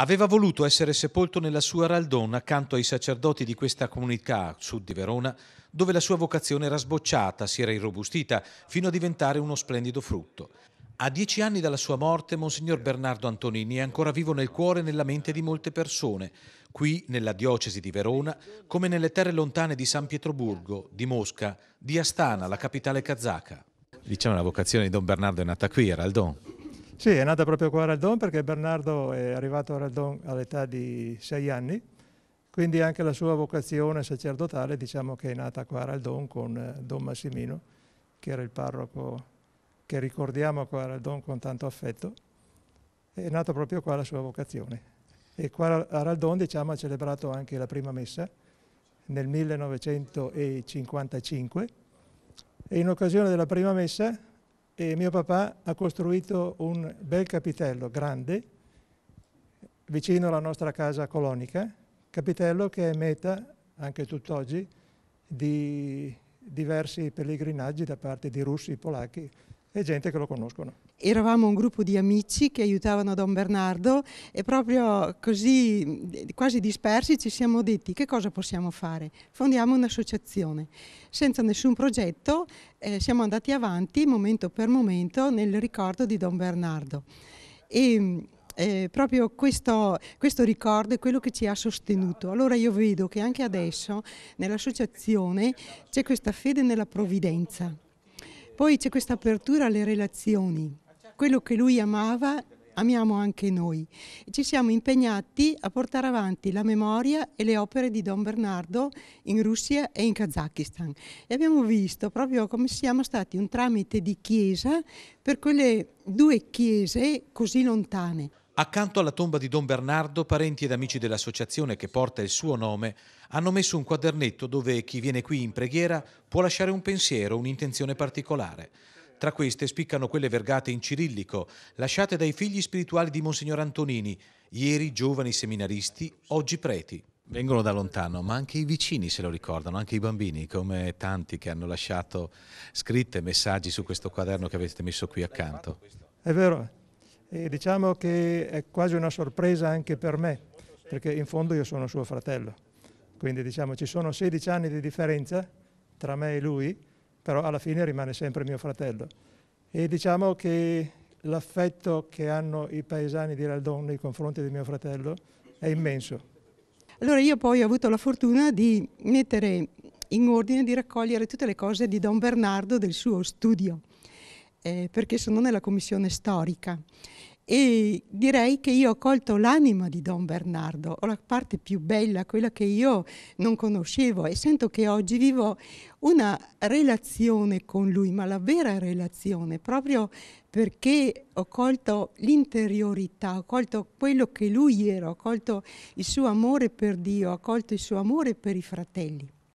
Aveva voluto essere sepolto nella sua Raldon accanto ai sacerdoti di questa comunità, sud di Verona, dove la sua vocazione era sbocciata, si era irrobustita, fino a diventare uno splendido frutto. A dieci anni dalla sua morte, Monsignor Bernardo Antonini è ancora vivo nel cuore e nella mente di molte persone, qui nella diocesi di Verona, come nelle terre lontane di San Pietroburgo, di Mosca, di Astana, la capitale kazaka. Diciamo la vocazione di Don Bernardo è nata qui, era il Don. Sì, è nata proprio qua a Raldon perché Bernardo è arrivato a Raldon all'età di sei anni, quindi anche la sua vocazione sacerdotale diciamo che è nata qua a Raldon con eh, Don Massimino, che era il parroco che ricordiamo qua a Raldon con tanto affetto. È nata proprio qua la sua vocazione. E qua a Raldon diciamo, ha celebrato anche la prima messa nel 1955 e in occasione della prima messa e mio papà ha costruito un bel capitello grande vicino alla nostra casa colonica, capitello che è meta anche tutt'oggi di diversi pellegrinaggi da parte di russi, polacchi e gente che lo conoscono. Eravamo un gruppo di amici che aiutavano Don Bernardo e proprio così quasi dispersi ci siamo detti che cosa possiamo fare? Fondiamo un'associazione. Senza nessun progetto eh, siamo andati avanti momento per momento nel ricordo di Don Bernardo. E, eh, proprio questo, questo, ricordo è quello che ci ha sostenuto. Allora io vedo che anche adesso nell'associazione c'è questa fede nella provvidenza poi c'è questa apertura alle relazioni. Quello che lui amava amiamo anche noi. Ci siamo impegnati a portare avanti la memoria e le opere di Don Bernardo in Russia e in Kazakistan e abbiamo visto proprio come siamo stati un tramite di chiesa per quelle due chiese così lontane. Accanto alla tomba di Don Bernardo, parenti ed amici dell'associazione che porta il suo nome hanno messo un quadernetto dove chi viene qui in preghiera può lasciare un pensiero, un'intenzione particolare. Tra queste spiccano quelle vergate in cirillico, lasciate dai figli spirituali di Monsignor Antonini, ieri giovani seminaristi, oggi preti. Vengono da lontano, ma anche i vicini se lo ricordano, anche i bambini, come tanti che hanno lasciato scritte, messaggi su questo quaderno che avete messo qui accanto. È vero, e diciamo che è quasi una sorpresa anche per me, perché in fondo io sono suo fratello. Quindi diciamo ci sono 16 anni di differenza tra me e lui, però alla fine rimane sempre mio fratello. E diciamo che l'affetto che hanno i paesani di Raldon nei confronti di mio fratello è immenso. Allora io poi ho avuto la fortuna di mettere in ordine, di raccogliere tutte le cose di Don Bernardo del suo studio eh, perché sono nella commissione storica e direi che io ho colto l'anima di Don Bernardo, ho la parte più bella, quella che io non conoscevo e sento che oggi vivo una relazione con lui, ma la vera relazione, proprio perché ho colto l'interiorità, ho colto quello che lui era, ho colto il suo amore per Dio, ho colto il suo amore per i fratelli.